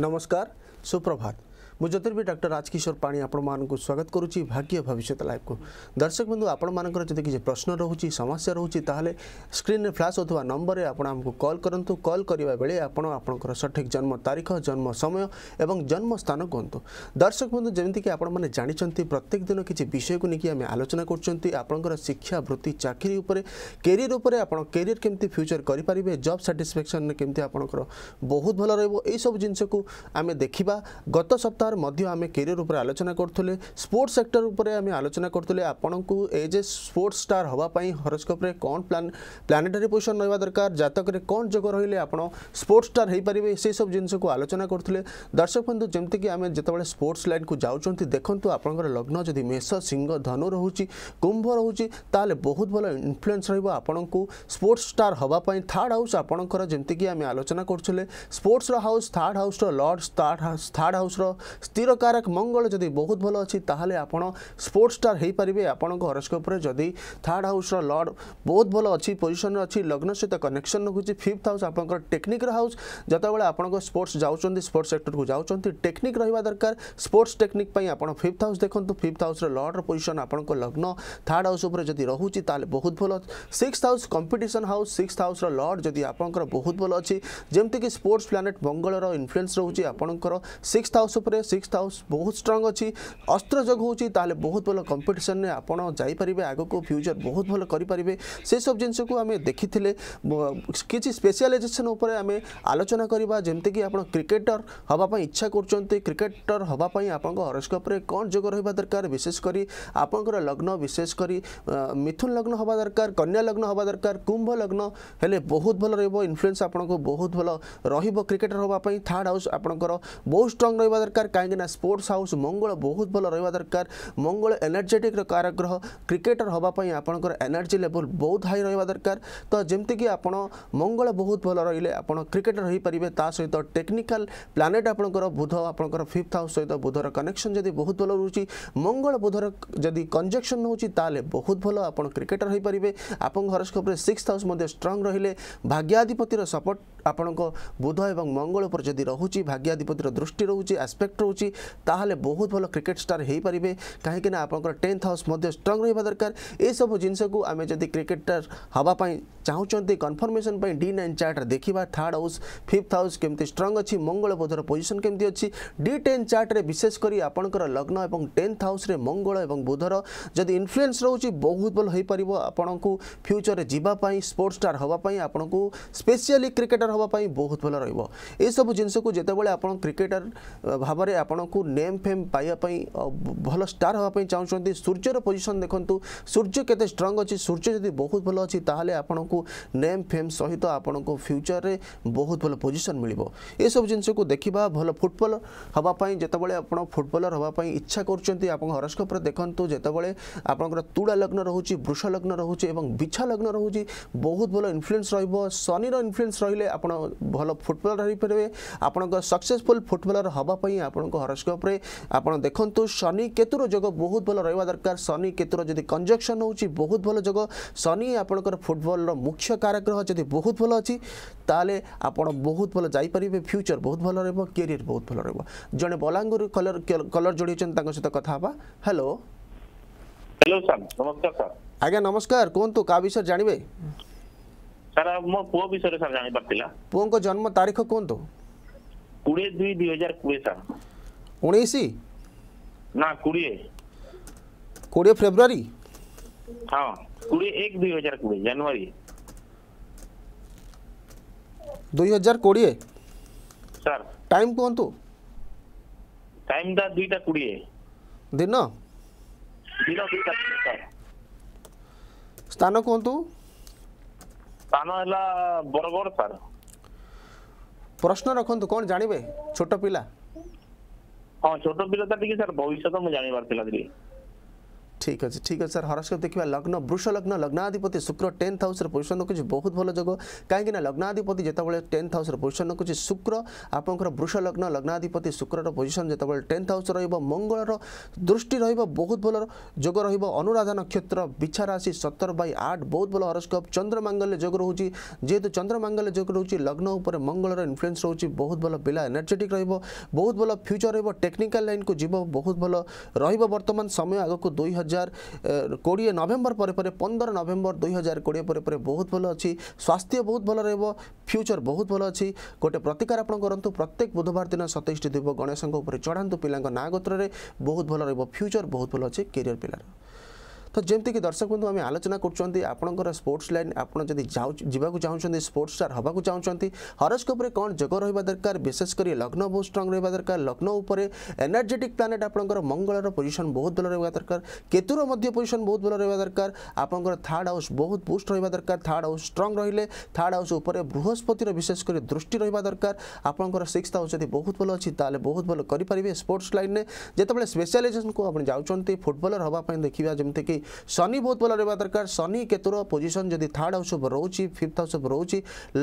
नमस्कार सुप्रभात ମୁଁ ଜ୍ୟୋତିର୍ବି ଡକ୍ଟର ରାଜକିଶୋର ପାଣି ଆପଣମାନଙ୍କୁ ସ୍ୱାଗତ କରୁଛି ଭାଗ୍ୟ ଭବିଷ୍ୟତ ଲାଇଭ୍କୁ ଦର୍ଶକ ବନ୍ଧୁ ଆପଣମାନଙ୍କର ଯଦି କିଛି ପ୍ରଶ୍ନ ରହୁଛି ସମସ୍ୟା ରହୁଛି ତାହେଲେ ସ୍କ୍ରିନ୍ରେ ଫ୍ଲାସ୍ ହେଉଥିବା ନମ୍ବରରେ ଆପଣ ଆମକୁ କଲ୍ କରନ୍ତୁ କଲ୍ କରିବା ବେଳେ ଆପଣ ଆପଣଙ୍କର ସଠିକ୍ ଜନ୍ମ ତାରିଖ ଜନ୍ମ ସମୟ ଏବଂ ଜନ୍ମ ସ୍ଥାନ କୁହନ୍ତୁ ଦର୍ଶକ ବନ୍ଧୁ ଯେମିତିକି ଆପଣମାନେ ଜାଣିଛନ୍ତି ପ୍ରତ୍ୟେକ ଦିନ କିଛି ବିଷୟକୁ ନେଇକି ଆମେ ଆଲୋଚନା କରୁଛନ୍ତି ଆପଣଙ୍କର ଶିକ୍ଷା ବୃତ୍ତି ଚାକିରି ଉପରେ କ୍ୟାରିୟର ଉପରେ ଆପଣ କ୍ୟାରିୟର୍ କେମିତି ଫ୍ୟୁଚର୍ କରିପାରିବେ ଜବ୍ ସାଟିସ୍ଫ୍ୟାକ୍ସନରେ କେମିତି ଆପଣଙ୍କର ବହୁତ ଭଲ ରହିବ ଏହିସବୁ ଜିନିଷକୁ ଆମେ ଦେଖିବା ଗତ ସପ୍ତାହ बार आम कैरियर उपर आलोचना करूँ स्पोर्ट्स सेक्टर उपर आम आलोचना करूँ आपन को एज ए स्पोर्ट्स स्टार हाँपाई हरस्कोप्रे कौन प्लान प्लानेटरी पोजिशन रहा दरकार जतक कौन जग रही आपड़ स्पोर्ट्स स्टार हो पारे से सब जिनस को आलोचना करूँ दर्शक बंधु जमीक आम जो स्पोर्ट्स लाइन को जाऊँ देखूँ आपंकर लग्न जदि मेष सिंह धनु रोच कुंभ रोच बहुत भल इनफ्लुएंस रण को स्पोर्ट्स स्टार हाँपाई थार्ड हाउस आपंकर जमीक आम आलोचना करूँ sports house third house lord third house स्थिर कारक मंगल जदि बहुत भल अच्छी तेल आपड़ स्पोर्ट स्टार हो पारे आपण हरस्कोप्रे जदि थार्ड हाउस लर्ड बहुत भल अच्छी पोजिशन अच्छी लग्न सहित कनेक्शन रखुच्छी फिफ्थ हाउस आप टेक्निक्र हाउस जोबाइल आप स्पोर्ट्स जाऊँ स्पोर्ट्स सेक्टर को जाऊँच टेक्निक रहा दरकार स्पोर्ट्स टेक्निक आपड़ फिफ्थ हाउस देखते फिफ्थ हाउस लर्डर पोजिशन आपं लग्न थार्ड हाउस जदि रही है बहुत भल six house competition house six house lord जदि आप बहुत भल अच्छी जमीक स्पोर्ट्स प्लानेट मंगल इनफ्लुएंस रोचे आपंकर सिक्स हाउस उपरे सिक्स हाउस बहुत स्ट्रंग अच्छी अस्त्र जो हो बहुत भल कंपिटन में आपड़ जापर को फ्यूचर बहुत भल करें से सब जिनस को आम देखी किसी स्पेशलाइजेसन आम आलोचना करवा जमीक आप क्रिकेटर हाँप इच्छा करेटर क्रिकेटर हाँपाई आप हरस्कोप्रे कौन जग रहा दरकार विशेषकर आपंकर लग्न विशेषकर मिथुन लग्न हवा दरकार कन्या लग्न हवा दरकार कुंभ लग्न हेले बहुत भल रनफ्लुएंस आपको बहुत भल रिकेटर हाँपाई थार्ड हाउस आपंकर बहुत स्ट्रंग रहा दरकार କାହିଁକିନା ସ୍ପୋର୍ଟସ୍ ହାଉସ୍ ମଙ୍ଗଳ ବହୁତ ଭଲ ରହିବା ଦରକାର ମଙ୍ଗଳ ଏନର୍ଜେଟିକ୍ର କାରଗ୍ରହ କ୍ରିକେଟର ହେବା ପାଇଁ ଆପଣଙ୍କର ଏନର୍ଜି ଲେଭଲ୍ ବହୁତ ହାଇ ରହିବା ଦରକାର ତ ଯେମିତିକି ଆପଣ ମଙ୍ଗଳ ବହୁତ ଭଲ ରହିଲେ ଆପଣ କ୍ରିକେଟର ହୋଇପାରିବେ ତା ସହିତ ଟେକ୍ନିକାଲ୍ ପ୍ଲାନେଟ୍ ଆପଣଙ୍କର ବୁଧ ଆପଣଙ୍କର ଫିଫ୍ଥ ହାଉସ୍ ସହିତ ବୁଧର କନେକ୍ସନ୍ ଯଦି ବହୁତ ଭଲ ରହୁଛି ମଙ୍ଗଳ ବୁଧର ଯଦି କଞ୍ଜକ୍ସନ୍ ହେଉଛି ତାହେଲେ ବହୁତ ଭଲ ଆପଣ କ୍ରିକେଟର ହୋଇପାରିବେ ଆପଣଙ୍କ ହରସ୍କୋପ୍ରେ ସିକ୍ସ ହାଉସ୍ ମଧ୍ୟ ଷ୍ଟ୍ରଙ୍ଗ ରହିଲେ ଭାଗ୍ୟାଧିପତିର ସପୋର୍ଟ ଆପଣଙ୍କ ବୁଧ ଏବଂ ମଙ୍ଗଳ ଉପରେ ଯଦି ରହୁଛି ଭାଗ୍ୟାଧିପତିର ଦୃଷ୍ଟି ରହୁଛି ଆସ୍ପେକ୍ଟ सपोर्ट रोचे ताल बहुत भल क्रिकेट स्टार हो पारे कहीं आप टेन्थ हाउस स्ट्रंग रही दरकार यू जिनको आम जब क्रिकेटर हाँप चाहते कनफर्मेसन डी नाइन चार्ट देखा थार्ड हाउस फिफ्थ हाउस केमती स्ट्रंग अच्छी मंगल बोधर पोजिशन केमती अच्छी डी टेन चार्ट्रे विशेषकर आपंकर लग्न और टेन्थ हाउस मंगल और बुधर जब इनफ्लुएंस रोचे बहुत भल हो पार आपण को फ्यूचर जावाई स्पोर्ट स्टार हाँपाई आपन को स्पेशली क्रिकेटर हाँपाई बहुत भल रु जिनको जिते बड़े आप क्रिकेटर भाव ପରେ ଆପଣଙ୍କୁ ନେମ୍ ଫେମ୍ ପାଇବା ପାଇଁ ଭଲ ଷ୍ଟାର୍ ହେବା ପାଇଁ ଚାହୁଁଛନ୍ତି ସୂର୍ଯ୍ୟର ପୋଜିସନ୍ ଦେଖନ୍ତୁ ସୂର୍ଯ୍ୟ କେତେ ଷ୍ଟ୍ରଙ୍ଗ ଅଛି ସୂର୍ଯ୍ୟ ଯଦି ବହୁତ ଭଲ ଅଛି ତାହେଲେ ଆପଣଙ୍କୁ ନେମ୍ ଫେମ୍ ସହିତ ଆପଣଙ୍କୁ ଫ୍ୟୁଚରରେ ବହୁତ ଭଲ ପୋଜିସନ୍ ମିଳିବ ଏସବୁ ଜିନିଷକୁ ଦେଖିବା ଭଲ ଫୁଟବଲ୍ ହେବା ପାଇଁ ଯେତେବେଳେ ଆପଣ ଫୁଟବଲର୍ ହେବା ପାଇଁ ଇଚ୍ଛା କରୁଛନ୍ତି ଆପଣଙ୍କ ହରସ୍କୋପ୍ରେ ଦେଖନ୍ତୁ ଯେତେବେଳେ ଆପଣଙ୍କର ତୁଡ଼ା ଲଗ୍ନ ରହୁଛି ବୃଷ ଲଗ୍ନ ରହୁଛି ଏବଂ ବିଛା ଲଗ୍ନ ରହୁଛି ବହୁତ ଭଲ ଇନଫ୍ଲୁଏନ୍ସ ରହିବ ଶନିର ଇନଫ୍ଲୁଏନ୍ସ ରହିଲେ ଆପଣ ଭଲ ଫୁଟବଲର୍ ରହିପାରିବେ ଆପଣଙ୍କ ସକ୍ସେସଫୁଲ୍ ଫୁଟବଲର୍ ହେବା ପାଇଁ ଆପଣ ଆପଣଙ୍କ ହରସ୍କୋପ୍ରେ ଆପଣ ଦେଖନ୍ତୁ ଶନି କେତୁର ଯୋଗ ବହୁତ ଭଲ ରହିବା ଦରକାର ଶନି କେତୁର ଯଦି କଞ୍ଜକ୍ସନ୍ ହେଉଛି ବହୁତ ଭଲ ଯୋଗ ଶନି ଆପଣଙ୍କର ଫୁଟବଲ୍ର ମୁଖ୍ୟ କାରଗ୍ରହ ଯଦି ବହୁତ ଭଲ ଅଛି ତାହେଲେ ଆପଣ ବହୁତ ଭଲ ଯାଇପାରିବେ ଫ୍ୟୁଚର ବହୁତ ଭଲ ରହିବ କ୍ୟାରିୟର ବହୁତ ଭଲ ରହିବ ଜଣେ ବଲାଙ୍ଗୀର କଲର କଲର ଯୋଡ଼ିଛନ୍ତି ତାଙ୍କ ସହିତ କଥା ହେବା ହ୍ୟାଲୋ ହ୍ୟାଲୋ ସାର୍ ନମସ୍କାର ସାର୍ ଆଜ୍ଞା ନମସ୍କାର କୁହନ୍ତୁ କାହା ବିଷୟରେ ଜାଣିବେ ସାର୍ ମୋ ପୁଅ ବିଷୟରେ ସାର୍ ଜାଣିବାର ଥିଲା ପୁଅଙ୍କ ଜନ୍ମ ତାରିଖ କୁହନ୍ତୁ କୋଡ଼ିଏ ଦୁଇ ଦୁଇ ହଜାର କୋଡ଼ିଏ ସାର୍ उन्नीस ही टाइम हाँ, कौन तो टाइम दा दी तक कुड़िये दिन ना दिन दी तक स्थान कौन तो स्थान वाला बरगोर सर प्रश्न रखो तो कौन जानी छोटा पिला ହଁ ଛୋଟ ପିଲା ଟା ଟିକେ ସାର୍ ଭବିଷ୍ୟତ ମୁଁ ଜାଣିବାର ଥିଲା ଟିକେ ঠিক আছে ঠিক আছে স্যার হরস্কোপ দেখা লগ্ন বৃষ লগ্ন লগ্নাধিপতি শুক্র টেন্থ হাউসে পজিশন রকুছি বহু ভালো যোগ কিন্তু না লগ্নাধিপতি যেতবে টেন্থ হাউসে পজিশন রকুছি শুক্র আপনার বৃষ লগ্ন লগ্নাধিপতি শুক্রর পজিশন যেতবে টেন্থ হাউস রহব মঙ্গলর দৃষ্টি রহব বহু ভালো যোগ রহব অনুরাধা নক্ষত্র বিছা রাশি সতর বাই আট বহু ভালো হরস্কোপ চন্দ্রমাঙ্গল্য যোগ রয়েছে যেহেতু চন্দ্রমাঙ্গল্য যোগ রয়েছে লগ্ন উপরে মঙ্গলর ইনফ্লুয়েন্স রয়েছে বহু ভালো পিলা এনার্জেটিক রহব বহু ভালো ফ্যুচর রহব টেকনিকাল লাইন কু যাব বহু ভালো রহব বর্তমান সময় আগক দুই হাজার হাজার কোড়িয়ে নভেম্বর পরে পরে পনেরো নভেম্বর দুই হাজার কোড়িয়ে পরে পরে বহুত ভাল অছি স্বাস্থ্য বহুত ভাল রহব ফ্যুচর বহুত ভাল অছি গোটে প্রতিকার আপনার করতু প্রত্যেক বুধবার দিন সতেইশটি দ্বীপ গণেশঙ্ক উপরে চড়ান্তু পিলাঙ্ক না গোত্রে বহুত ভাল রহব ফ্যুচর বহুত ভাল অছি কেরিয়র পিলার ତ ଯେମିତିକି ଦର୍ଶକ ବନ୍ଧୁ ଆମେ ଆଲୋଚନା କରୁଛନ୍ତି ଆପଣଙ୍କର ସ୍ପୋର୍ଟସ୍ ଲାଇନ୍ ଆପଣ ଯଦି ଯିବାକୁ ଚାହୁଁଛନ୍ତି ସ୍ପୋର୍ଟସ୍ ଷ୍ଟାର୍ ହେବାକୁ ଚାହୁଁଛନ୍ତି ହରସ୍କୋପ୍ରେ କ'ଣ ଯୋଗ ରହିବା ଦରକାର ବିଶେଷ କରି ଲଗ୍ନ ବହୁତ ଷ୍ଟ୍ରଙ୍ଗ ରହିବା ଦରକାର ଲଗ୍ନ ଉପରେ ଏନର୍ଜେଟିକ୍ ପ୍ଲାନେଟ୍ ଆପଣଙ୍କର ମଙ୍ଗଳର ପୋଜିସନ୍ ବହୁତ ଭଲ ରହିବା ଦରକାର କେତୁର ମଧ୍ୟ ପୋଜିସନ୍ ବହୁତ ଭଲ ରହିବା ଦରକାର ଆପଣଙ୍କର ଥାର୍ଡ଼ ହାଉସ୍ ବହୁତ ବୁଷ୍ଟ ରହିବା ଦରକାର ଥାର୍ଡ଼ ହାଉସ୍ ଷ୍ଟ୍ରଙ୍ଗ ରହିଲେ ଥାର୍ଡ଼ ହାଉସ୍ ଉପରେ ବୃହସ୍ପତିର ବିଶେଷ କରି ଦୃଷ୍ଟି ରହିବା ଦରକାର ଆପଣଙ୍କର ସିକ୍ସ ହାଉସ୍ ଯଦି ବହୁତ ଭଲ ଅଛି ତାହେଲେ ବହୁତ ଭଲ କରିପାରିବେ ସ୍ପୋର୍ଟସ୍ ଲାଇନ୍ରେ ଯେତେବେଳେ ସ୍ପେଶାଲାଇଜେସନ୍କୁ ଆପଣ ଯାଉଛନ୍ତି ଫୁଟବଲର ହେବା ପାଇଁ ଦେଖିବା ଯେମିତିକି ଶନି ବହୁତ ଭଲ ରହିବା ଦରକାର ଶନି କେତୁର ପୋଜିସନ୍ ଯଦି ଥାର୍ଡ଼ ହାଉସ୍ ଉପରେ ରହୁଛି ଫିଫ୍ଥ ହାଉସ୍ ଉପରେ ରହୁଛି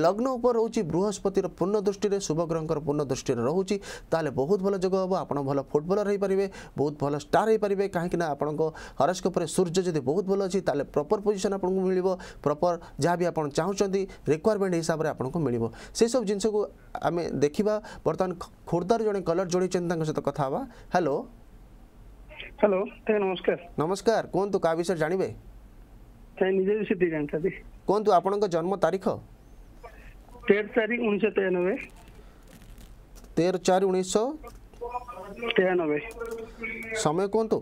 ଲଗ୍ନ ଉପରେ ରହୁଛି ବୃହସ୍ପତିର ପୂର୍ଣ୍ଣ ଦୃଷ୍ଟିରେ ଶୁଭଗ୍ରହଙ୍କର ପୂର୍ଣ୍ଣ ଦୃଷ୍ଟିରେ ରହୁଛି ତାହେଲେ ବହୁତ ଭଲ ଯୋଗ ହେବ ଆପଣ ଭଲ ଫୁଟବଲର ହୋଇପାରିବେ ବହୁତ ଭଲ ଷ୍ଟାର୍ ହୋଇପାରିବେ କାହିଁକିନା ଆପଣଙ୍କ ହରସ୍କୋପରେ ସୂର୍ଯ୍ୟ ଯଦି ବହୁତ ଭଲ ଅଛି ତାହେଲେ ପ୍ରପର୍ ପୋଜିସନ୍ ଆପଣଙ୍କୁ ମିଳିବ ପ୍ରପର୍ ଯାହା ବି ଆପଣ ଚାହୁଁଛନ୍ତି ରିକ୍ୱାରମେଣ୍ଟ ହିସାବରେ ଆପଣଙ୍କୁ ମିଳିବ ସେସବୁ ଜିନିଷକୁ ଆମେ ଦେଖିବା ବର୍ତ୍ତମାନ ଖୋର୍ଦ୍ଧାରୁ ଜଣେ କଲର୍ ଯୋଡ଼ିଛନ୍ତି ତାଙ୍କ ସହିତ କଥା ହେବା ହ୍ୟାଲୋ ହ୍ୟାଲୋ ଆଜ୍ଞା ନମସ୍କାର ନମସ୍କାର କୁହନ୍ତୁ କାହା ବିଷୟରେ ଜାଣିବେ ନିଜେ ବିଷୟରେ ଜାଣିଛନ୍ତି କୁହନ୍ତୁ ଆପଣଙ୍କ ଜନ୍ମ ତାରିଖ ତେର ଚାରି ଉଣେଇଶହ ତେୟାନବେ ତେର ଚାରି ଉଣେଇଶହ ତେୟାନବେ ସମୟ କୁହନ୍ତୁ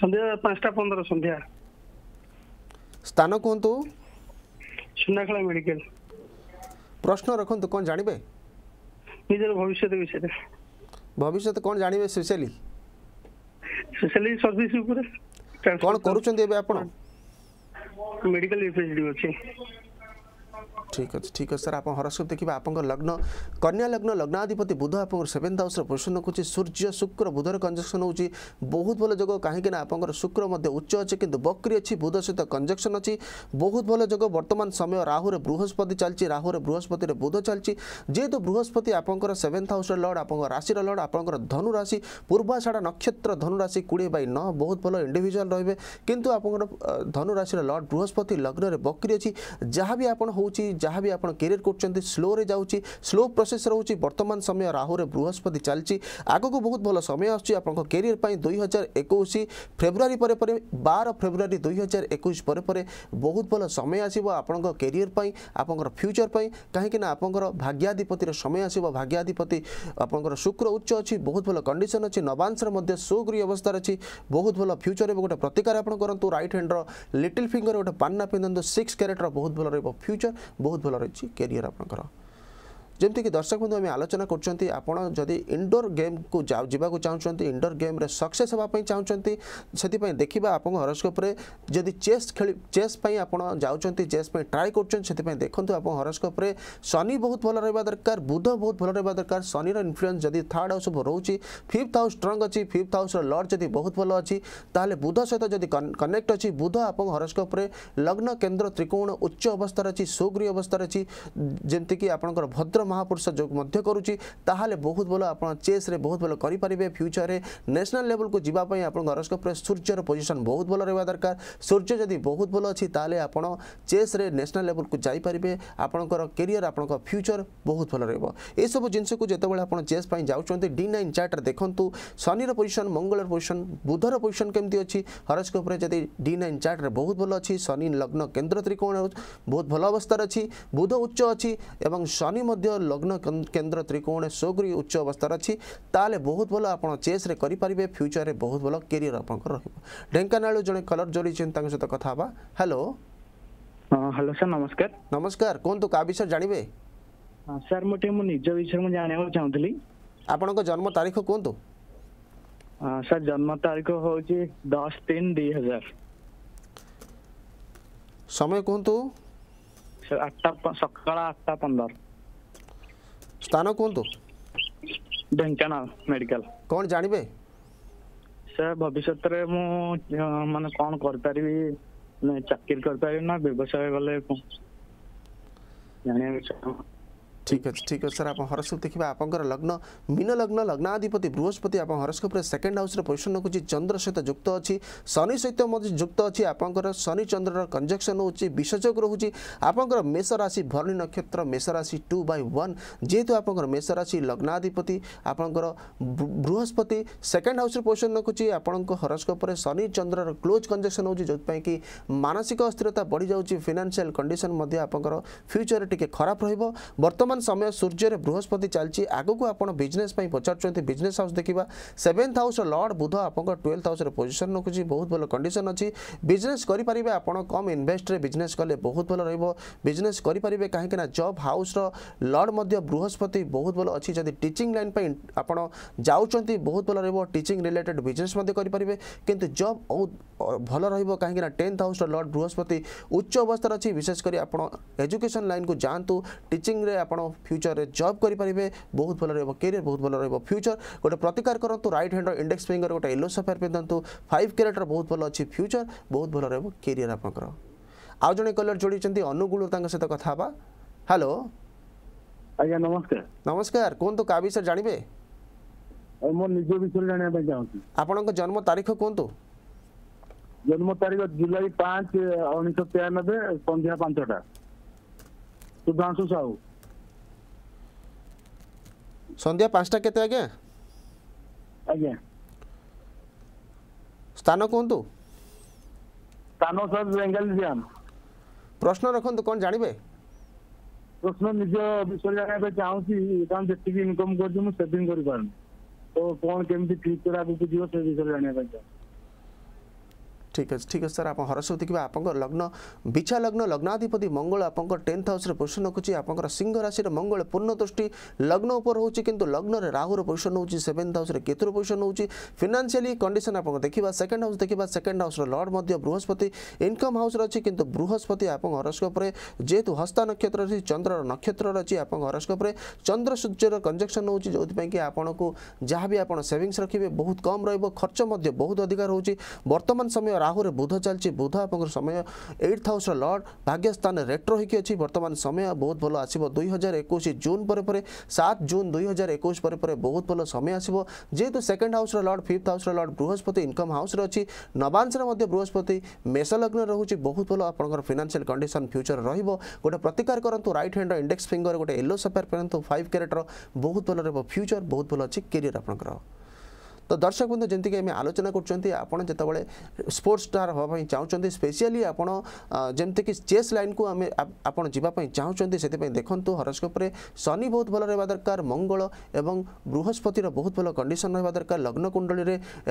ସନ୍ଧ୍ୟା ପାଞ୍ଚଟା ପନ୍ଦର ସନ୍ଧ୍ୟା ସ୍ଥାନ କୁହନ୍ତୁ ସୁନାଖେଳା ମେଡିକାଲ ପ୍ରଶ୍ନ ରଖନ୍ତୁ କ'ଣ ଜାଣିବେ ନିଜର ଭବିଷ୍ୟତ ବିଷୟରେ ଭବିଷ୍ୟତ କ'ଣ ଜାଣିବେ ସ୍ପେଶାଲି ସ୍ପେଶାଲି ସର୍ଭିସ ଉପରେ କ'ଣ କରୁଛନ୍ତି ଏବେ ଆପଣ ମେଡିକାଲ ରିପ୍ରେଜେଣ୍ଟେଟିଭ୍ ଅଛି ঠিক আছে ঠিক আছে স্যার আপনার হরস্কোপ দেখবা আপনার লগ্ন কন্যা লগ্ন লগ্নাধিপতি বুধ আপনার সেভেন্থ হাউসর পোষণ করছে সূর্য শুক্র বুধর কঞ্জকশন হচ্ছে বহুত ভাল যোগ কাহিঁকি না আপনার শুক্র মধ্যে উচ্চ অছে কিন্তু বক্রি অছি বুধ সহ কঞ্জকশন অছি বহুত ভাল যোগ বর্তমান সময় রাহুরে বৃহস্পতি চালছে রাহুরে বৃহস্পতিরে বুধ চালছে যেহেতু বৃহস্পতি আপনার সেভেন্থ হাউসর লর্ড আপনার রাশির লর্ড আপনার ধনুরাশি পূর্বাষাঢ় নক্ষত্র ধনুরাশি কোড়িয়ে বাই ন বহুত ভাল ইন্ডিভিজুয়াল রহবে কিন্তু আপনার ধনুরাশির লর্ড বৃহস্পতি লগ্নরে বক্রি অছি যা বি আপনার হচ্ছে जहाँ भी आप क्यारि कर स्लो जाऊँगी स्लो प्रोसेस रोचे बर्तमान समय राहुर बृहस्पति चलती आगक बहुत भल समय आसान क्यारि दुई हजार एक फेब्रुआरी पर बार फेब्रुआरी दुई हजार एक बहुत भल समय आसो आपण क्यारि आपंकर फ्यूचर कहीं आपंकर भाग्याधिपतिर समय आसो भाग्याधिपति आपंकर शुक्र उच्च अच्छी बहुत भल कंडीशन अच्छी नवांशर सोग्री अवस्था अच्छी बहुत भल फ्यूचर गोटे प्रतिकार आप करूँ रईट हैंड्र लिटिल फिंगर गोटे पान्ना पिंधु सिक्स क्यारेट्र बहुत भल रोज फ्यूचर ବହୁତ ଭଲ ରହିଛି କ୍ୟାରିୟର ଆପଣଙ୍କର जमीक दर्शक बंधु आम आलोचना करण इंडोर गेम को जावाक चाहते इनडोर गेम सक्से हाँपी चाहते से देखा आप हरस्कोप्रे जदि चेस् खेल चेस्पाई आप जाते चेस ट्राए कर देखते आप हरस्कोप्रे शनि बहुत भल रहा दरकार बुध बहुत भल रहा दरकार शनि इनफ्लुएंस जब थार्ड हाउस रोचे फिफ्थ हाउस स्ट्रंग अच्छी फिफ्थ हाउस लड जब बहुत भल अच्छी बुध सहित जब कनेक्ट अच्छी बुध आप हरस्कोप्रे लग्न केन्द्र त्रिकोण उच्च अवस्था अच्छी सुग्री अवस्था अच्छी जमीक आप भद्र মহাপুরুষ যোগ মধ্যে করুছি তাহলে বহুত ভালো আপনার চেসরে বহুত ভালো করিপারে ফ্যুচরের ন্যাশনাল লেভেলকে যা আপনার হরস্কোপ্রে সূর্যর পজিশন বহুত ভালো রহবা দরকার সূর্য যদি বহুত ভালো অছি তাহলে আপনার চেসরে ন্যাশনাল লেভেলকে যাইপারে আপনার কেরিয়ার আপনার ফ্যুচর বহুত ভালো রহব এইসব জিনিসকে যেতবে আপনার চেস পাই যাচ্ছেন ডি নাইন চার্টরে দেখুন শনির পজিশন মঙ্গলর পজিশন বুধর পজিশন কেমতি অছি হরস্কোপ্রে যদি ডি নাইন চার্টরে বহুত ভালো অছি শনি লগ্ন কেন্দ্র ত্রিকোণ বহুত ভালো অবস্থার অছি বুধ উচ্চ অছি এবং শনি মধ্য লগ্ন কেন্দ্র ত্রিকোণ শোকরি উচ্চ অবস্থার অছি তাহলে বহুত ভালো আপনার চেসরে করে পারবে ফ্যুচরের বহুত ভালো কেরিয়র আপনার রহব ঢেঙ্কানাড় জনে কলর জড়িয়েছেন তাঙ্ক সহ কথা হবা হ্যালো হ্যালো স্যার নমস্কার নমস্কার কুহতু কা বিষয়ে জাঁবে স্যার মু টিকে মো নিজ বিষয়ে মু জাঁয়া চাহুলি আপনার জন্ম তারিখ কুহতু স্যার জন্ম তারিখ হচ্ছে দশ তিন দুই হাজার समय कहतु सकाल आठटा पंदर स्थान कौन तो ढेंकाना मेडिकल कौन जानबे सर भविष्य रे मु माने कौन कर परबी चाकिर कर परबी ना व्यवसाय वाले जानिया ঠিক আছে ঠিক আছে স্যার আপনার হরস্কোপ দেখবা আপনার লগ্ন মীন লগ্ন লগ্নাধিপতি বৃহস্পতি আপনার হরস্কোপের সেকেন্ড হাউসের পজিশন রাখুছি চন্দ্র সহিত যুক্ত অছি শনি সহিত যুক্ত অছি আপনার শনি চন্দ্রর কনজকশন হচ্ছে বিসযোগ রয়েছে আপনার মেষ রাশি ভরণী নক্ষত্র মেষ রাশি টু বাই ওয়ান যেহেতু আপনার মেষ রাশি লগ্নাধিপতি আপনার বৃহস্পতি সেকেন্ড হাউসের পজিশন রাখুছি আপনার হরস্কোপের শনি চন্দ্রর ক্লোজ কনজকশন হচ্ছে যেপাই কি মানসিক অস্থিরতা বড়ি যাচ্ছে ফিনান্সিয়াল কন্ডিশন আপনার ফ্যুচর টিকে খারাপ রহব বর্তমান बर्तमान समय सूर्य बृहस्पति चलती आगू आपजनेस पचार बिजनेस हाउस देखा सेवेन्थ हाउस लर्ड बुध आप ट्वेल्थ हाउस पोजिशन रखुच्छी बहुत भल कंडीशन अच्छी बिजनेस करेंगे आप कम इनभेस्ट्रे बिजनेस कले बहुत भल रिजनेस करें कहीं जब हाउस लर्ड बृहस्पति बहुत भल अच्छी जब टीचिंग लाइन पर आप जाऊँच बहुत भल रिचिंग रिलेटेड बिजनेस करेंगे कितु जब बहुत भल रहा टेन्थ हाउस लर्ड बृहस्पति उच्च अवस्था अच्छी विशेषकर आप एजुकेशन लाइन को जातु टीचिंग में आप ফ্যুচরে জব କରିପାରିବେ ବହୁତ ଭଲ ରହିବ କ୍ୟାରିୟର ବହୁତ ଭଲ ରହିବ ଫ୍ୟୁଚର ଗୋଟେ ପ୍ରତିକାର କରନ୍ତୁ ରାଇଟ୍ ହ୍ୟାଣ୍ଡର ଇଣ୍ଡେକ୍ସ ଫିଙ୍ଗର ଗୋଟେ ୟେଲୋ ସଫେୟାର ପିନ୍ଧନ୍ତୁ ଫାଇଭ୍ କ୍ୟାରେଟ୍ର ବହୁତ ଭଲ ଅଛି ଫ୍ୟୁଚର ବହୁତ ଭଲ ରହିବ କ୍ୟାରିୟର ଆପଣଙ୍କର ଆଉ ଜଣେ କଲର ଯୋଡ଼ିଛନ୍ତି ଅନୁଗୁଳ ତାଙ୍କ ସହିତ କଥା ହେବା ହ୍ୟାଲୋ ଆଜ୍ଞା ନମସ୍କାର ନମସ୍କାର କୁହନ୍ତୁ କାହା ବିଷୟରେ ଜାଣିବେ ମୋ ନିଜ ବିଷୟରେ ଜାଣିବା ପାଇଁ ଚାହୁଁଛି ଆପଣଙ୍କ ଜନ୍ମ ତାରିଖ କୁହନ୍ତୁ ଜନ୍ମ ତାରିଖ ଜୁଲାଇ ପାଞ୍ଚ ଉଣେଇଶହ ତେୟାନବେ ସନ୍ଧ୍ୟା ପାଞ୍ଚଟା ସୁଧାଂଶୁ ସାହୁ সন্ধ্যা পাঁচটা কেতে আজ্ঞা আজ্ঞা স্থান কুহতু স্থান স্যার রেঙ্গালিয়াম প্রশ্ন রাখতু কন জাঁবে প্রশ্ন নিজ বিষয়ে জানাইবে চাহুছি কারণ যেটিকি ইনকম করছি মু সেভিং করি তো কোন কেমতি ঠিক করে আগুকু সে বিষয়ে জানিবা চাহুছি ଠିକ୍ ଅଛି ଠିକ୍ ଅଛି ସାର୍ ଆପଣ ହରସ ଦେଖିବା ଆପଣଙ୍କ ଲଗ୍ନ ବିଛା ଲଗ୍ନ ଲଗ୍ନାଧିପତି ମଙ୍ଗଳ ଆପଣଙ୍କ ଟେନ୍ଥ ହାଉସ୍ରେ ପୋଜିସନ୍ ରଖୁଛି ଆପଣଙ୍କର ସିଂହ ରାଶିରେ ମଙ୍ଗଳ ପୂର୍ଣ୍ଣ ଦୃଷ୍ଟି ଲଗ୍ନ ଉପରେ ହେଉଛି କିନ୍ତୁ ଲଗ୍ନରେ ରାହୁର ପୋଜିସନ୍ ହେଉଛି ସେଭେନ୍ଥ ହାଉସ୍ରେ କେତୁର ପୋଜିସନ୍ ହେଉଛି ଫିନାନ୍ସିଆଲି କଣ୍ଡିସନ୍ ଆପଣଙ୍କ ଦେଖିବା ସେକେଣ୍ଡ ହାଉସ୍ ଦେଖିବା ସେକେଣ୍ଡ ହାଉସ୍ର ଲର୍ଡ଼ ମଧ୍ୟ ବୃହସ୍ପତି ଇନକମ୍ ହାଉସ୍ରେ ଅଛି କିନ୍ତୁ ବୃହସ୍ପତି ଆପଣଙ୍କ ହରସ୍କୋପରେ ଯେହେତୁ ହସ୍ତା ନକ୍ଷତ୍ର ଅଛି ଚନ୍ଦ୍ରର ନକ୍ଷତ୍ର ଅଛି ଆପଣଙ୍କ ହରସ୍କୋପରେ ଚନ୍ଦ୍ର ସୂର୍ଯ୍ୟର କଞ୍ଜକ୍ସନ୍ ହେଉଛି ଯେଉଁଥିପାଇଁ କି ଆପଣଙ୍କୁ ଯାହା ବି ଆପଣ ସେଭିଙ୍ଗସ୍ ରଖିବେ ବହୁତ କମ୍ ରହିବ ଖର୍ଚ୍ଚ ମଧ୍ୟ ବହୁତ ଅଧିକା ରହୁଛି ବର୍ତ୍ତମାନ ସମୟ রাহুরে বুধ চালছে বুধ আপনার সময় এইট হাউসর লর্ড ভাগ্যস্থান রেট্রো হয়েকি অছি বর্তমান সময় বহুত ভালো আসব দুই হাজার একুশ জুন পরে পরে সাত জুন দুই হাজার একুশ পরে পরে বহুত ভালো সময় আসব যেহেতু সেকেন্ড হাউসর লর্ড ফিফ্থ হাউসর লর্ড বৃহস্পতি ইনকম হাউসরে অছি নবাংশরে মধ্যে বৃহস্পতি মেষ লগ্ন রয়েছে বহুত ভালো আপনার ফিনান্সিয়াল কন্ডিশন ফ্ୟୁଚର ରହିବ ଗୋଟେ ପ୍ରତିକାର କରନ୍ତୁ ରାଇଟ୍ ହ୍ୟାଣ୍ଡର ଇଣ୍ଡେକ୍ସ ଫିଙ୍ଗର ଗୋଟେ ୟେଲୋ ସଫେୟାର ପିନ୍ଧନ୍ତୁ ଫାଇଭ୍ କ୍ୟାରେଟ୍ର ବହୁତ ଭଲ ରହିବ ଫ୍ୟୁଚର ବହୁତ ଭଲ ଅଛି କ୍ୟାରିୟର ଆପଣଙ୍କର তো দর্শক বন্ধু যেমিতিকি আমি আলোচনা করছেন আপনার যেতবে স্পোর্টস ষ্টার হওয়া চাহুমান স্পেশিয়ালি আপনার যেমিতিকি চেস লাইন কু আমি আপনার যাওয়া চাহুমান সেপাই দেখুন হরস্কোপে শনি বহু ভালো রহবা দরকার মঙ্গল এবং বৃহস্পতির বহু ভালো কন্ডিশন রহবা দরকার লগ্ন কুণ্ডলী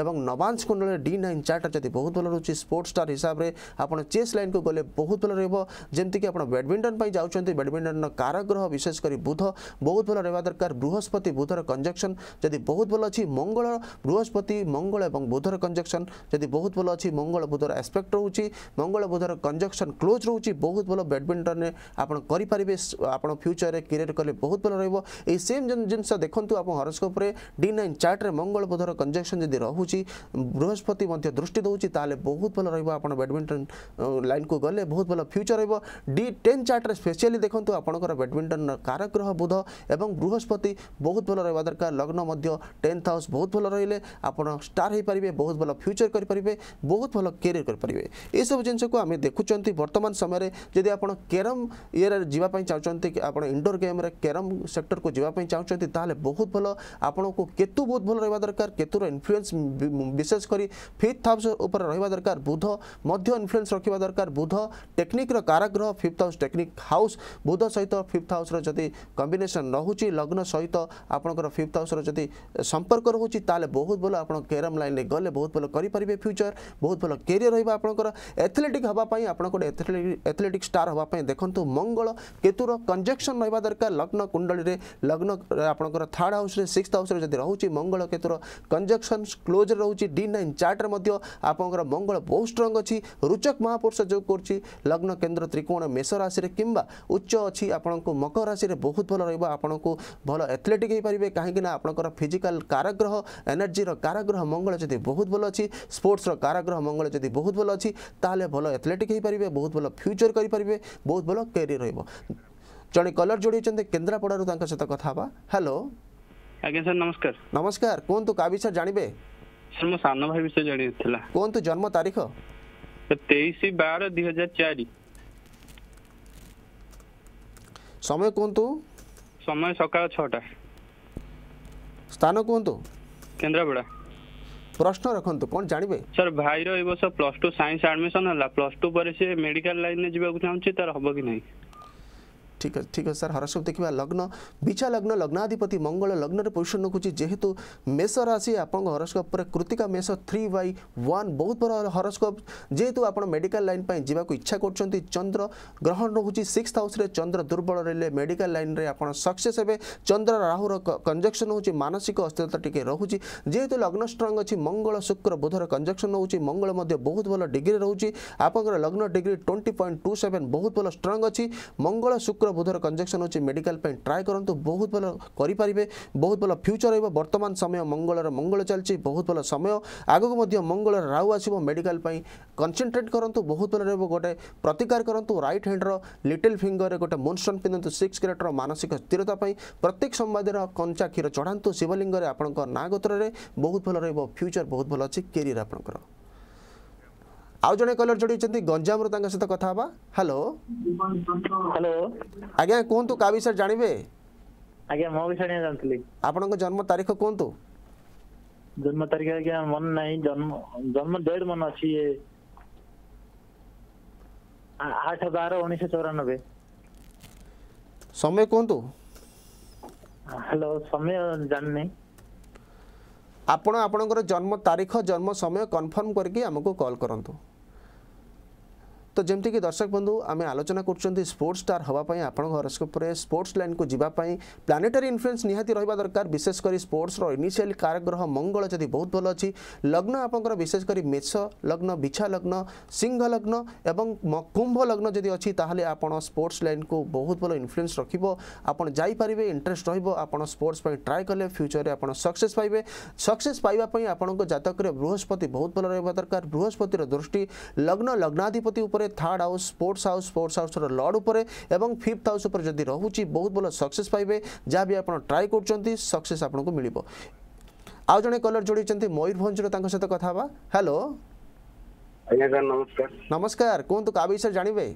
এবং নবাংশ কুণ্ডলী ডি নাইন চার্ট যদি বহু ভালো রয়েছে স্পোর্টস ষ্টার হিসাবে আপনার চেস লাইন কু গেলে বহু ভালো রহব যেমি আপনার ব্যাডমিন্টন যাচ্ছেন ব্যাডমিন্টন কারগ্রহ বিশেষ করে বুধ বহু ভালো রহবা দরকার বৃহস্পতি বুধর কনজকশন যদি বহু ভালো অ মঙ্গল বৃহস্পতি মঙ্গল এবং বুধর কনজকশন যদি বহুত ভালো অছি মঙ্গল বুধর আসপেক্ট রয়েছে মঙ্গল বুধর কনজকশন ক্লোজ রয়েছে বহুত ভালো ব্যাডমিন্টনে আপনার করে আপনার ফ্যুচরের ক্যারিয়ার কলে বহুত ভালো রহব এই সেম জিনিস দেখুন আপনার হরস্কোপে ডি নাইন চার্টে মঙ্গল বুধর কনজকশন যদি রহুচি বৃহস্পতি মধ্যে দৃষ্টি দেଉଛି তাহলে বহুত ভালো রহব আপনার ব্যাডমিন্টন লাইনকু গলে বহুত ভালো ফ্যুচর রহব ডি টেন চার্টে স্পেশালি দেখুন আপনার ব্যাডমিন্টন কারগ্রহ বুধ এবং বৃহস্পতি বহুত ভালো রহবা দরকার লগ্ন মধ্য টেন্থ হাউস বহুত ভালো রহলে আপন স্টার হই পারিবে বহুত ভালো ফিউচার করি পারিবে বহুত ভালো কেরিয়ার করি পারিবে এই সব জিনস কো আমি দেখু চন্তি বর্তমান সময় রে যদি আপন কেরাম ইয়ার জিবা পই চাওচন্তি যে আপন ইনডোর গেম রে কেরাম সেক্টর কো জিবা পই চাওচন্তি তাহলে বহুত ভালো আপন কো কেতু বহুত ভালো রইবা দরকার কেতুর ইনফ্লুয়েন্স বিশেষ করি ফिफ्थ হাউস উপর রইবা দরকার বুধ মধ্য ইনফ্লুয়েন্স রাখিবো দরকার বুধ টেকনিক র কারাগ্ৰহ ফिफ्थ হাউস টেকনিক হাউস বুধ সহিত ফिफ्थ হাউস র যদি কম্বিনেশন নহুচি লগ্ন সহিত আপন কর ফिफ्थ হাউস র যদি সম্পর্ক রহুচি তাহলে बहुत भल आप कैरम लाइन में गले बहुत भल करें फ्यूचर बहुत भल कैरियर रही है आपंकर एथलेटिक हाँपाई आप एथलेटिक स्टार हाँपाई देखो मंगल केतुर कंजक्शन रहा दरकार लग्न कुंडली में लग्न आपंकर थार्ड हाउस सिक्स हाउस जब रोच मंगल केतुर कंजक्शन क्लोज रोच डी नाइन चार्टर मैं मंगल बहुत स्ट्रंग अच्छी रोचक महापुरुष जो कर लग्न केन्द्र त्रिकोण मेष राशि कि उच्च अच्छी आप मकर राशि बहुत भल रहा आपको भल एथलेटिक पारे कहीं आप फिजिकाल कारग्रह एनर्जी ଆଜିର କାରାଗୃହ ମଙ୍ଗଳ ଯଦି ବହୁତ ଭଲ ଅଛି ସ୍ପୋର୍ଟସର କାରାଗୃହ ମଙ୍ଗଳ ଯଦି ବହୁତ ଭଲ ଅଛି ତାହେଲେ ଭଲ ଆଥଲେଟିକ୍ ହୋଇପାରିବେ ବହୁତ ଭଲ ଫ୍ୟୁଚର୍ କରିପାରିବେ ବହୁତ ଭଲ କ୍ୟାରିୟର୍ ରହିବ ଜଣେ କଲର୍ ଯୋଡ଼ି ହୋଇଛନ୍ତି କେନ୍ଦ୍ରାପଡ଼ାରୁ ତାଙ୍କ ସହିତ କଥା ହେବା ହ୍ୟାଲୋ ଆଜ୍ଞା ସାର୍ ନମସ୍କାର ନମସ୍କାର କୁହନ୍ତୁ କା ବିଷୟରେ ଜାଣିବେ ସାର୍ ମୋ ସାନ ଭାଇ ବିଷୟରେ ଜାଣିବାର ଥିଲା କୁହନ୍ତୁ ଜନ୍ମ ତାରିଖ ତେଇଶ ବାର ଦୁଇ ହଜାର ଚାରି ସମୟ କୁହନ୍ତୁ ସମୟ ସକାଳ ଛଅଟା ସ୍ଥାନ କୁହନ୍ତୁ କେନ୍ଦ୍ରାପଡ଼ା ପ୍ରଶ୍ନ ରଖନ୍ତୁ କ'ଣ ଜାଣିବେ ସାର୍ ଭାଇର ଏ ବର୍ଷ ପ୍ଲସ୍ ଟୁ ସାଇନ୍ସ ଆଡ଼ମିସନ୍ ହେଲା ପ୍ଲସ୍ ଟୁ ପରେ ସେ ମେଡିକାଲ ଲାଇନ୍ରେ ଯିବାକୁ ଚାହୁଁଛି ତାର ହବ କି ନାହିଁ ঠিক আছে ঠিক আছে স্যার হরসব দেখা লগ্ন বিছা লগ্ন লগ্নাধিপতি মঙ্গল লগ্নরে পজিশন রখুছি যেহেতু মেষ রাশি আপনার হরস্কোপরে কৃতিকা মেষ থ্রি বাই ওয়ান বহু বড় হরস্কোপ যেহেতু আপনার মেডিকাল লাইন পাই যা ইচ্ছা করছেন চন্দ্র গ্রহণ রহুছি সিক্স হাউসে চন্দ্র দুর্বল রহলে মেডিকাল লাইনরে আপনার সকসেস হবে চন্দ্র রাহুর কনজকশন হচ্ছে মানসিক অস্থিরতা টিকি রহুছি যেহেতু লগ্ন স্ট্রং অছি মঙ্গল শুক্র বুধর কনজকশন হচ্ছে মঙ্গল মধ্যে বহু ভালো ডিগ্রি রহুছি আপনার লগ্ন degree twenty point two seven বহু ভালো স্ট্রং অছি মঙ্গল শুক্র ଶୁକ୍ର ବୁଧର କଞ୍ଜେକ୍ସନ୍ ହେଉଛି ମେଡ଼ିକାଲ୍ ପାଇଁ ଟ୍ରାଏ କରନ୍ତୁ ବହୁତ ଭଲ କରିପାରିବେ ବହୁତ ଭଲ ଫ୍ୟୁଚର୍ ରହିବ ବର୍ତ୍ତମାନ ସମୟ ମଙ୍ଗଳର ମଙ୍ଗଳ ଚାଲିଛି ବହୁତ ଭଲ ସମୟ ଆଗକୁ ମଧ୍ୟ ମଙ୍ଗଳର ରାହୁ ଆସିବ ମେଡ଼ିକାଲ୍ ପାଇଁ କନ୍ସେନ୍ଟ୍ରେଟ୍ କରନ୍ତୁ ବହୁତ ଭଲ ରହିବ ଗୋଟେ ପ୍ରତିକାର କରନ୍ତୁ ରାଇଟ୍ ହ୍ୟାଣ୍ଡର ଲିଟିଲ୍ ଫିଙ୍ଗର୍ରେ ଗୋଟେ ମୁନ୍ଷ୍ଟନ୍ ପିନ୍ଧନ୍ତୁ ସିକ୍ସ କ୍ୟାରେଟର ମାନସିକ ସ୍ଥିରତା ପାଇଁ ପ୍ରତ୍ୟେକ ସମ୍ବାଦର କଞ୍ଚା କ୍ଷୀର ଚଢ଼ାନ୍ତୁ ଶିବଲିଙ୍ଗରେ ଆପଣଙ୍କ ନାଗୋତ୍ରରେ ବହୁତ ଭଲ ରହିବ ଫ୍ୟୁଚର୍ ବହୁତ ଭଲ ଅଛି କେରିଅର୍ ଆପଣଙ୍କର ଆଉ ଜଣେ କଲର ଯୋଡ଼ିଛନ୍ତି ଗଞ୍ଜାମରୁ ତାଙ୍କ ସହିତ କଥା ହେବା ହ୍ୟାଲୋ ହ୍ୟାଲୋ ଆଜ୍ଞା କୁହନ୍ତୁ କା ବିଷୟରେ ଜାଣିବେ ଆଜ୍ଞା ମୋ ବିଷୟରେ ଜାଣିଥିଲି ଆପଣଙ୍କ ଜନ୍ମ ତାରିଖ କୁହନ୍ତୁ ଜନ୍ମ ତାରିଖ ଆଜ୍ଞା ମନେ ନାହିଁ ଜନ୍ମ ଜନ୍ମ ଡେଟ୍ ମନେ ଅଛି ଆଠ ବାର ଉଣେଇଶହ ଚଉରାନବେ ସମୟ କୁହନ୍ତୁ ହ୍ୟାଲୋ ସମୟ ଜାଣିନି ଆପଣ ଆପଣଙ୍କର ଜନ୍ମ ତାରିଖ ଜନ୍ମ ସମୟ କନଫର୍ମ କରିକି ଆମକୁ କଲ୍ କରନ୍ତୁ তো যেমিতিকি দর্শক বন্ধু আমি আলোচনা করছেন স্পোর্টস স্টার হওয়া আপনার হরস্কোপে স্পোর্টস লাইন কু যা প্লানেটারি ইনফ্লুয়েন্স নিহতি রহবা দরকার বিশেষ করে স্পোর্টসর ইনিশিয়াল কারগ্রহ মঙ্গল যদি বহুত ভাল অছি লগ্ন আপনার বিশেষ করে মেষ লগ্ন বিছা লগ্ন সিংহ লগ্ন এবং কুম্ভ লগ্ন যদি অছি তাহলে আপনার স্পোর্টস লাইন কু বহুত ভাল ইনফ্লুয়েন্স রাখব আপনার যাইপারে ইন্টারেস্ট রহব আপনার স্পোর্টস ট্রাই কলে ফ্ୟୁଚରରେ ଆପଣ ସକ୍ସେସ୍ ପାଇବେ ସକ୍ସେସ୍ ପାଇବା ପାଇଁ ଆପଣଙ୍କ ଜାତକରେ ବୃହସ୍ପତି ବହୁତ ଭଲ ରହିବା ଦରକାର ବୃହସ୍ପତିର ଦୃଷ୍ଟି ଲଗ୍ନ ଲଗ୍ନାଧିପତି ଉପରେ third house sports house sports house lord उपर और फिफ्थ हाउस जब रोचे बहुत भल सक्से पाए जहाँ भी आप ट्राए कर सक्से आपको मिल आज जन कलर जोड़ मयूरभर सहित कथा हेलो नमस्कार नमस्कार विषय जानवे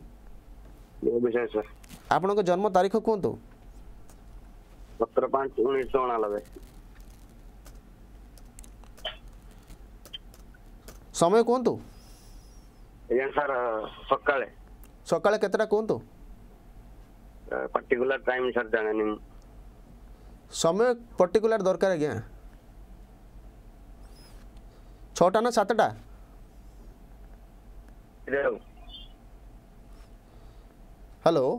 को जन्म तारीख कहतु समय कहतु तो? ଆଜ୍ଞା ସାର୍ ସକାଳେ ସକାଳେ କେତେଟା କୁହନ୍ତୁ ପର୍ଟିକୁଲାର ଟାଇମ୍ ସାର୍ ଜାଣିନି ସମୟ ପର୍ଟିକୁଲାର ଦରକାର ଆଜ୍ଞା ଛଅଟା ନା ସାତଟା ହ୍ୟାଲୋ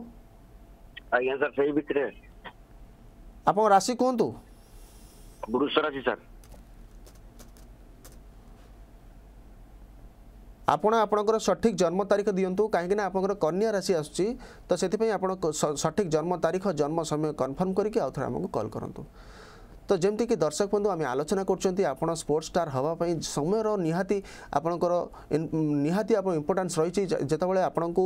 ଆଜ୍ଞା ସାର୍ ସେଇ ଭିତରେ ଆପଣଙ୍କ ରାଶି କୁହନ୍ତୁ ବୃଷ ରାଶି ସାର୍ ଆପଣ ଆପଣଙ୍କର ସଠିକ୍ ଜନ୍ମ ତାରିଖ ଦିଅନ୍ତୁ କାହିଁକିନା ଆପଣଙ୍କର କନ୍ୟା ରାଶି ଆସୁଛି ତ ସେଥିପାଇଁ ଆପଣ ସଠିକ୍ ଜନ୍ମ ତାରିଖ ଜନ୍ମ ସମୟ କନଫର୍ମ କରିକି ଆଉ ଥରେ ଆମକୁ କଲ୍ କରନ୍ତୁ তো যেমিতিକି ଦର୍ଶକ ବନ୍ଧୁ ଆମେ ଆଲୋଚନା କରୁଛନ୍ତି ଆପଣ ସ୍ପୋର୍ଟସ୍ ଷ୍ଟାର୍ ହେବା ପାଇଁ ସମୟର ନିହାତି ଆପଣଙ୍କର ନିହାତି ଆପଣ ଇମ୍ପୋର୍ଟାନ୍ସ ରହିଛି ଯେତେବେଳେ ଆପଣଙ୍କୁ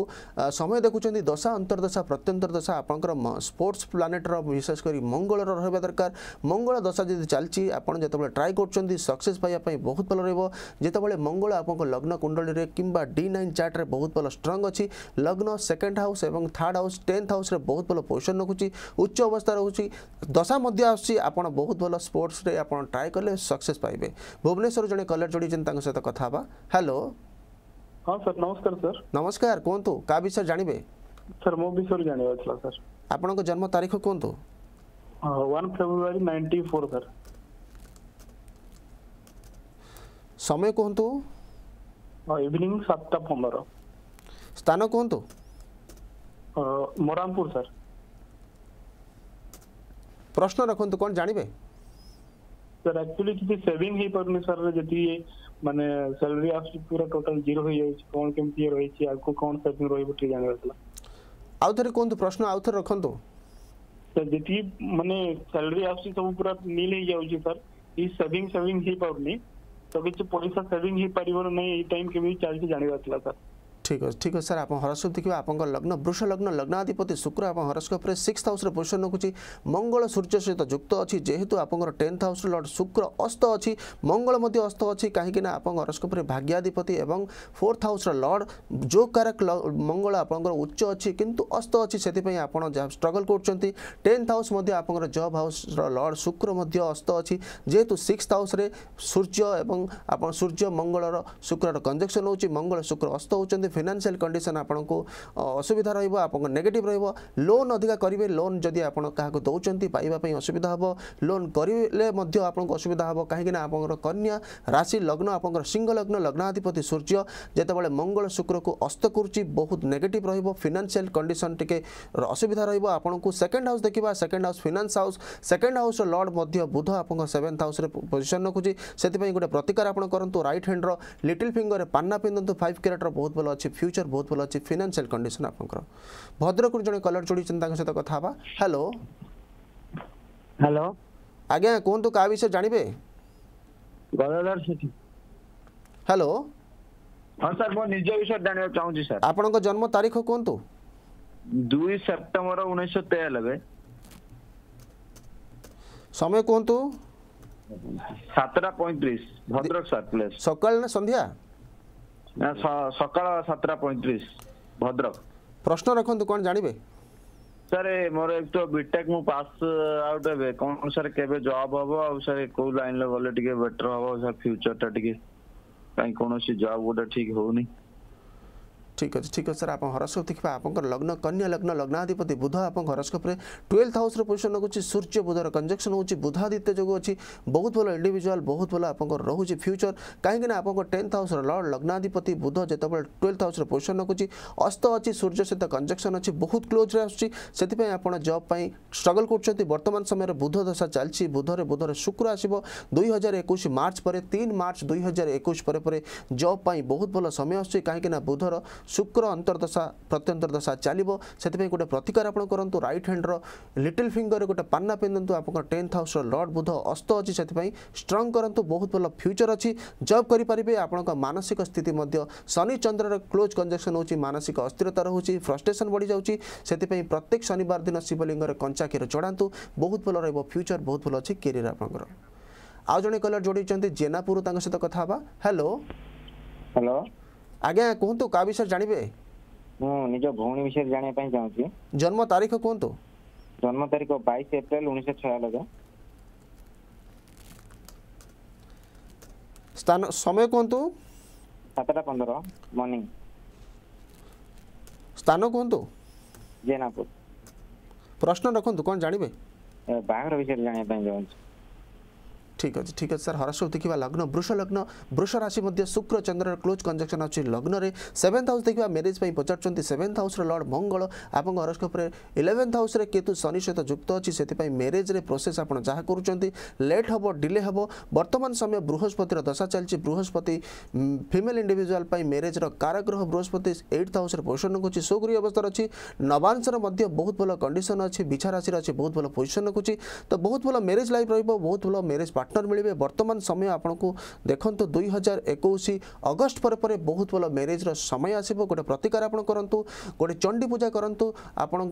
ସମୟ ଦେଖୁଛନ୍ତି ଦଶା ଅନ୍ତର୍ଦଶା ପ୍ରତ୍ୟନ୍ତର୍ଦଶା ଆପଣଙ୍କର ସ୍ପୋର୍ଟସ୍ ପ୍ଲାନେଟ୍ର ବିଶେଷ କରି ମଙ୍ଗଳର ରହିବା ଦରକାର ମଙ୍ଗଳ ଦଶା ଯଦି ଚାଲିଛି ଆପଣ ଯେତେବେଳେ ଟ୍ରାଏ କରୁଛନ୍ତି ସକ୍ସେସ୍ ପାଇବା ପାଇଁ ବହୁତ ଭଲ ରହିବ ଯେତେବେଳେ ମଙ୍ଗଳ ଆପଣଙ୍କ ଲଗ୍ନ କୁଣ୍ଡଳୀରେ କିମ୍ବା ଡି ନାଇନ୍ ଚାର୍ଟରେ ବହୁତ ଭଲ ଷ୍ଟ୍ରଙ୍ଗ ଅଛି ଲଗ୍ନ ସେକେଣ୍ଡ ହାଉସ୍ ଏବଂ ଥାର୍ଡ଼ ହାଉସ୍ ଟେନ୍ଥ ହାଉସ୍ରେ ବହୁତ ଭଲ ପୋଜିସନ୍ ରଖୁଛି ଉଚ୍ଚ ଅବସ୍ଥା ରହୁଛି ଦଶା ମଧ୍ୟ ଆସୁଛି ଆପଣ ବହୁତ ବହୁତ ଭଲ ସ୍ପୋର୍ଟସରେ ଆପଣ ଟ୍ରାଏ କଲେ ସକ୍ସେସ୍ ପାଇବେ ଭୁବନେଶ୍ୱର ଜଣେ କଲର୍ ଯୋଡ଼ିଛନ୍ତି ତାଙ୍କ ସହିତ କଥା ହେବା ହ୍ୟାଲୋ ହଁ ସାର୍ ନମସ୍କାର ସାର୍ ନମସ୍କାର କୁହନ୍ତୁ କାହା ବିଷୟରେ ଜାଣିବେ ସାର୍ ମୋ ବିଷୟରେ ଜାଣିବାର ଥିଲା ସାର୍ ଆପଣଙ୍କ ଜନ୍ମ ତାରିଖ କୁହନ୍ତୁ one February ninety four sir ସମୟ କୁହନ୍ତୁ ଇଭିନିଂ ସାତଟା ପନ୍ଦର ସ୍ଥାନ କୁହନ୍ତୁ ମରାମପୁର ସାର୍ প্রশ্ন রাখুন কোন জানিবে স্যার অ্যাকচুয়ালি কিছু সেভিং হই পারনি স্যার যদি মানে স্যালারি আসছে পুরো টোটাল জিরো হয়ে যাচ্ছে কোন কেমতি রয়েছে আগকু কোন সেভিং রহিব ঠিক জানিবার ଥିଲା ଆଉ ଥରେ କୁହନ୍ତୁ ପ୍ରଶ୍ନ ଆଉ ଥରେ ରଖନ୍ତୁ ସାର୍ ଯେତିକି ମାନେ ସାଲାରୀ ଆସୁଛି ସବୁ ପୁରା ମିଲ୍ ହେଇଯାଉଛି ସାର୍ ଏଇ ସେଭିଂ ସେଭିଂ ହେଇପାରୁନି ତ କିଛି ପଇସା ସେଭିଂ ହେଇପାରିବ ନା ନାହିଁ ଏଇ ଟାଇମ୍ କେମିତି ଚାଲିଛି ଜାଣିବାର ଥିଲା ସାର୍ ঠিক ଅଛି ଠିକ୍ ଅଛି ସାର୍ ଆପଣ ହରସ୍କୋପ୍ ଦେଖିବା ଆପଣଙ୍କ ଲଗ୍ନ ବୃଷ ଲଗ୍ନ ଲଗ୍ନାଧିପତି ଶୁକ୍ର ଆପଣ ହରସ୍କୋପ୍ରେ ସିକ୍ସ ହାଉସ୍ରେ ପୋଜିସନ୍ ରଖୁଛି ମଙ୍ଗଳ ସୂର୍ଯ୍ୟ ସହିତ ଯୁକ୍ତ ଅଛି ଯେହେତୁ ଆପଣଙ୍କର ଟେନ୍ଥ ହାଉସ୍ରେ ଲର୍ଡ଼ ଶୁକ୍ର ଅସ୍ତ ଅଛି ମଙ୍ଗଳ ମଧ୍ୟ ଅସ୍ତ ଅଛି କାହିଁକିନା ଆପଣଙ୍କ ହରସ୍କୋପ୍ରେ ଭାଗ୍ୟାଧିପତି ଏବଂ ଫୋର୍ଥ ହାଉସ୍ର ଲର୍ଡ଼ ଯୋକାରକ ମଙ୍ଗଳ ଆପଣଙ୍କର ଉଚ୍ଚ ଅଛି କିନ୍ତୁ ଅସ୍ତ ଅଛି ସେଥିପାଇଁ ଆପଣ ଷ୍ଟ୍ରଗଲ୍ କରୁଛନ୍ତି ଟେନ୍ଥ ହାଉସ୍ ମଧ୍ୟ ଆପଣଙ୍କର ଜବ୍ ହାଉସ୍ର ଲର୍ଡ଼ ଶୁକ୍ର ମଧ୍ୟ ଅସ୍ତ ଅଛି ଯେହେତୁ ସିକ୍ସ ହାଉସ୍ରେ ସୂର୍ଯ୍ୟ ଏବଂ ଆପଣ ସୂର୍ଯ୍ୟ ମଙ୍ଗଳର ଶୁକ୍ରର କଞ୍ଜକ୍ସନ୍ ହେଉଛି ମଙ୍ଗଳ ଶୁକ୍ର ଅସ୍ତ ହେଉଛନ୍ତି ଫିନାନ୍ସିଆଲ କଣ୍ଡିସନ୍ ଆପଣଙ୍କୁ ଅସୁବିଧା ରହିବ ଆପଣଙ୍କ ନେଗେଟିଭ୍ ରହିବ ଲୋନ୍ ଅଧିକା କରିବେ ଲୋନ୍ ଯଦି ଆପଣ କାହାକୁ ଦେଉଛନ୍ତି ପାଇବା ପାଇଁ ଅସୁବିଧା ହେବ ଲୋନ୍ କରିଲେ ମଧ୍ୟ ଆପଣଙ୍କୁ ଅସୁବିଧା ହେବ କାହିଁକିନା ଆପଣଙ୍କର କନ୍ୟା ରାଶି ଲଗ୍ନ ଆପଣଙ୍କର ସିଂହ ଲଗ୍ନ ଲଗ୍ନାଧିପତି ସୂର୍ଯ୍ୟ ଯେତେବେଳେ ମଙ୍ଗଳ ଶୁକ୍ରକୁ ଅସ୍ତ କରୁଛି ବହୁତ ନେଗେଟିଭ୍ ରହିବ ଫିନାନ୍ସିଆଲ କଣ୍ଡିସନ୍ ଟିକେ ଅସୁବିଧା ରହିବ ଆପଣଙ୍କୁ ସେକେଣ୍ଡ ହାଉସ୍ ଦେଖିବା second house finance house second ହାଉସ୍ର ଲର୍ଡ଼ ମଧ୍ୟ ବୁଧ ଆପଣଙ୍କ ସେଭେନ୍ଥ ହାଉସ୍ରେ ପୋଜିସନ୍ ରଖୁଛି ସେଥିପାଇଁ ଗୋଟେ ପ୍ରତିକାର ଆପଣ କରନ୍ତୁ ରାଇଟ୍ ହ୍ୟାଣ୍ଡର ଲିଟିଲ୍ ଫିଙ୍ଗରରେ ପାନ୍ନା ପିନ୍ଧନ୍ତୁ ଫାଇଭ୍ କ୍ୟାରେଟ୍ର ବହୁତ ଭଲ ଅଛି अच्छी फ्यूचर बहुत भल अच्छी फिनान्सील कंडीशन आप भद्रक जो कलर चोड़ी सहित कथा हेलो हेलो आज्ञा कहत क्या विषय जानवे हेलो हाँ सर मो निज विषय जानवा चाहूँगी सर आप जन्म तारीख कहतु दुई सेप्टेम्बर उन्नीस तेयानबे समय कहतु सतटा पैंतीस भद्रक सर प्लेस सकाल ना संध्या प्रश्न रखु कौन जानवे सर मोर एक तो बीटेक मु पास आउट हे कौन सर केबे जॉब हबो आ सर को लाइन ले गले टिके बेटर हबो सर फ्यूचर टिके काई कोनोसी जॉब गोटा ठीक होउनी ঠিক আছে ঠিক আছে सर आप हरस्कोप देखा आपको लग्न कन्या लग्न लग्नाधिपति बुध आप हरस्कोप ट्वेल्थ हाउस पोजिशन रखुच्छे सूर्य बुधर कंजक्शन हो बुधादित्य जो अच्छी बहुत भल इंडिजुआल बहुत भल आप रोचे फ्यूचर कहीं आप टेन्थ हाउस लर्ड लग्नाधिपति बुध जो ट्वेल्थ हाउस पोजिशन रखुच्छे अस्त अच्छी सूर्य सहित कंजक्शन अच्छी बहुत क्लोज्रे आसपाई आप जब स्ट्रगल कर बर्तमान समय बुध दशा चलती बुधर बुधर शुक्र आसो दुई हजार एक मार्च पर तीन मार्च दुई हजार एक जब बहुत भल समय आस कहीं बुधर शुक्र अन्तर्दशा चलो से गोटे प्रतिकार करूँ रईट र लिटिल फिंगर गोटे पन्ना पिन्धु आप टेन्थ हाउस लर्ड बुध अस्त बहुत भल फ्यूचर अच्छी जब करेंगे आपण्को मानसिक स्थिति शनिचन्द्र क्लोज कंजक्शन हो मानसिक अस्थिरता बढ़ी जाऊँच से प्रत्येक शनिवार दिन शिवलिङ कंचा क्षीर चढाँ बहुत भल र्यूचर बहुत भल अझ कैरियर आप जोड़ जेनापुर सहित कथा हेलो हेलो ଆଜ୍ଞା କୁହନ୍ତୁ କାହା ବିଷୟରେ ଜାଣିବେ ମୁଁ ନିଜ ଭଉଣୀ ବିଷୟରେ ଜାଣିବା ପାଇଁ ଚାହୁଁଛି ଜନ୍ମ ତାରିଖ କୁହନ୍ତୁ ଜନ୍ମ ତାରିଖ ବାଇଶ ଏପ୍ରିଲ ଉଣେଇଶହ ଛୟାନବେ ସ୍ଥାନ ସମୟ କୁହନ୍ତୁ ସାତଟା ପନ୍ଦର ମର୍ଣ୍ଣିଂ ସ୍ଥାନ କୁହନ୍ତୁ ଜେନାପୁର ପ୍ରଶ୍ନ ରଖନ୍ତୁ କ'ଣ ଜାଣିବେ ବାହାଘର ବିଷୟରେ ଜାଣିବା ପାଇଁ ଚାହୁଁଛି ঠিক আছে ঠিক আছে স্যার হরাসব দেখা লগ্ন বৃষ লগ্ন বৃষ রাশি মধ্যে শুক্র চন্দ্রর ক্লোজ কনজকশন আছে লগ্নরে সেভেন্থ হাউস দেখা ম্যারেজ পাই পচারুচ্ছেন সেভেন্থ হাউসর লর্ড মঙ্গল এবং হরস্কোপরে ইলেভেন্থ হাউসরে কেতু শনি সহ যুক্ত অছি সেপাই ম্যারেজরে প্রোসেস আপনার যা করছেন লেট হব ডিলে হব বর্তমান সময় বৃহস্পতির দশা চলছে বৃহস্পতি ফিমেল ইন্ডিভিজুয়াল পাই ম্যারেজর কারক গ্রহ বৃহস্পতি এইট হাউসরে পোষণ রখুছি সুগৃহ অবস্থার অছি নবাংশর মধ্যে বহুত ভাল কন্ডিশন অছি বিছা রাশির অছি বহুত ভাল পোজিশন রখুছি তো বহুত ভাল ম্যারেজ লাইফ রহব বহুত ভাল ম্যারেজ পার্ট পার্টনর মিলবে বর্তমান সময় আপনার দেখুন দুই হাজার একুশ অগস্ট পরে পরে বহুত ভাল ম্যারেজর সময় আসব গোটে প্রতিকার আপনার করতু গোটে চণ্ডী পূজা করতু আপনার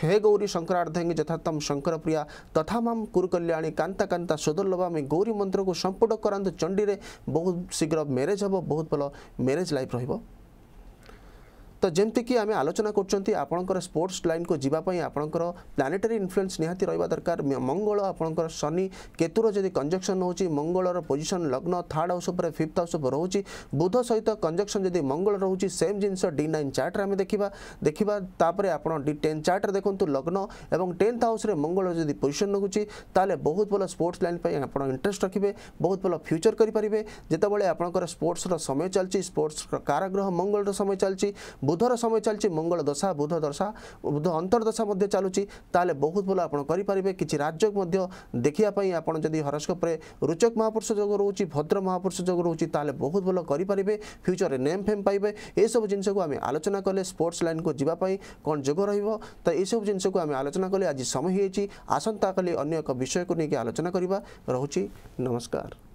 হে গৌরী শঙ্করার্ধঙ্গি যথার্থম শঙ্করপ্রিয়া তথা মাম কুরুকল্যাণী কান্তা কান্তা সুদুর্লভামী গৌরী মন্ত্রক সম্পূর্ণ করতু চণ্ডীরে বহুত শীঘ্র ম্যারেজ হব বহুত ভাল ম্যারেজ লাইফ রহব তো ଯେମିତିକି ଆମେ ଆଲୋଚନା କରୁଛନ୍ତି ଆପଣଙ୍କର ସ୍ପୋର୍ଟସ୍ ଲାଇନ୍କୁ ଯିବା ପାଇଁ ଆପଣଙ୍କର ପ୍ଲାନେଟାରୀ ଇନଫ୍ଲୁଏନ୍ସ ନିହାତି ରହିବା ଦରକାର ମଙ୍ଗଳ ଆପଣଙ୍କର ଶନି କେତୁର ଯଦି କଞ୍ଜକ୍ସନ୍ ହେଉଛି ମଙ୍ଗଳର ପୋଜିସନ୍ ଲଗ୍ନ ଥାର୍ଡ଼ ହାଉସ୍ ଉପରେ ଫିଫ୍ଥ ହାଉସ୍ ଉପରେ ରହୁଛି ବୁଧ ସହିତ କଞ୍ଜକ୍ସନ୍ ଯଦି ମଙ୍ଗଳ ରହୁଛି ସେମ୍ ଜିନିଷ ଡି ନାଇନ୍ ଚାର୍ଟରେ ଆମେ ଦେଖିବା ଦେଖିବା ତାପରେ ଆପଣ ଡି ଟେନ୍ ଚାର୍ଟରେ ଦେଖନ୍ତୁ ଲଗ୍ନ ଏବଂ ଟେନ୍ଥ ହାଉସ୍ରେ ମଙ୍ଗଳ ଯଦି ପୋଜିସନ୍ ରଖୁଛି ତାହେଲେ ବହୁତ ଭଲ ସ୍ପୋର୍ଟସ୍ ଲାଇନ୍ ପାଇଁ ଆପଣ ଇଣ୍ଟରେଷ୍ଟ ରଖିବେ ବହୁତ ଭଲ ଫ୍ୟୁଚର୍ କରିପାରିବେ ଯେତେବେଳେ ଆପଣଙ୍କର ସ୍ପୋର୍ଟସ୍ର ସମୟ ଚାଲିଛି ସ୍ପୋର୍ଟସ୍ର କାରାଗ୍ରହ ମଙ୍ଗଳର ସମୟ ଚାଲିଛି বুধর সময় চলছে মঙ্গল দশা বুধ দশা বুধ অন্তর্দশা মধ্যে চালুছি তাহলে বহুত ভালো আপনার করে কিছু রাজযোগ মধ্যে দেখা আপনার যদি হরস্কোপে রুচক মহাপুরুষ যোগ রয়েছে ভদ্র মহাপুরুষ যোগ রয়েছে তাহলে বহুত ভালো করে ফ্যুচরে নেম ফেম পাইবে এইসব জিনিসক আমি আলোচনা কলে স্পোর্টস লাইনকু যা কম যোগ রহব তো এইসব জিনিসক আমি আলোচনা কলে আজ সময় হয়েছি আসন্তকালি অন্য এক বিষয়ক নিয়ে আলোচনা করা রয়েছে নমস্কার